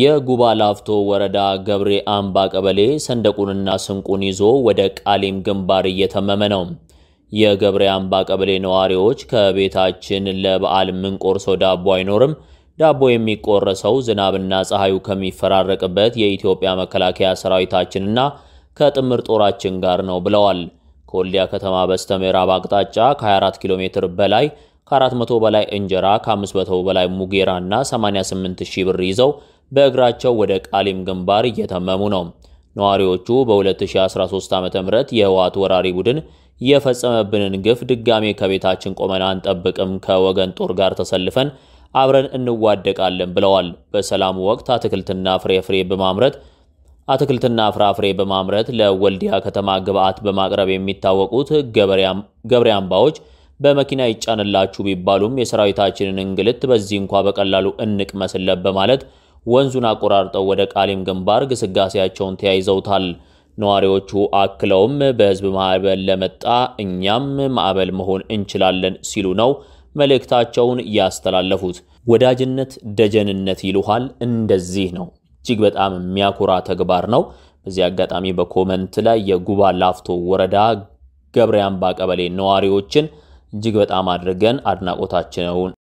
የጉባ ላፍቶ ወረዳ ገብሬ አምባ ቀበሌ ሰንደቁንና ስንቁን ይዞ ወደ ቃሊም ግንባር እየተመመ ነው። የገብሬ አምባ ቀበሌ ነዋሪዎች ከቤታችን ለበዓል ምንቆርሰው ዳቦ አይኖርም፣ ዳቦ የሚቆረሰው ዝናብና ፀሐዩ ከሚፈራረቅበት የኢትዮጵያ መከላከያ ሰራዊታችንና ከጥምር ጦራችን ጋር ነው ብለዋል። ከወልዲያ ከተማ በስተ ምዕራብ አቅጣጫ ከ24 ኪሎ ሜትር በላይ ከ400 በላይ እንጀራ ከ500 በላይ ሙጌራና 88 ሺህ ብር ይዘው በእግራቸው ወደ ቃሊም ግንባር እየተመሙ ነው። ነዋሪዎቹ በ2013 ዓ ም የህወሓት ወራሪ ቡድን የፈጸመብንን ግፍ ድጋሜ ከቤታችን ቆመን አንጠብቅም፣ ከወገን ጦር ጋር ተሰልፈን አብረን እንዋደቃለን ብለዋል። በሰላሙ ወቅት አትክልትና ፍራፍሬ በማምረት አትክልትና ፍራፍሬ በማምረት ለወልዲያ ከተማ ግብዓት በማቅረብ የሚታወቁት ገበሬ አምባዎች በመኪና ይጫንላችሁ ቢባሉም የሰራዊታችንን እንግልት በዚህ እንኳ በቀላሉ እንቅመስለት በማለት ወንዙን አቆራርጠው ወደ ቃሊም ግንባር ግስጋሴያቸውን ተያይዘውታል። ነዋሪዎቹ አክለውም በህዝብ ማዕበል ለመጣ እኛም ማዕበል መሆን እንችላለን ሲሉ ነው መልእክታቸውን ያስተላለፉት። ወዳጅነት ደጀንነት ይሉሃል። እንደዚህ ነው። እጅግ በጣም የሚያኮራ ተግባር ነው። በዚህ አጋጣሚ በኮመንት ላይ የጉባ ላፍቶ ወረዳ ገብረ አምባ ቀበሌ ነዋሪዎችን እጅግ በጣም አድርገን አድናቆታችንን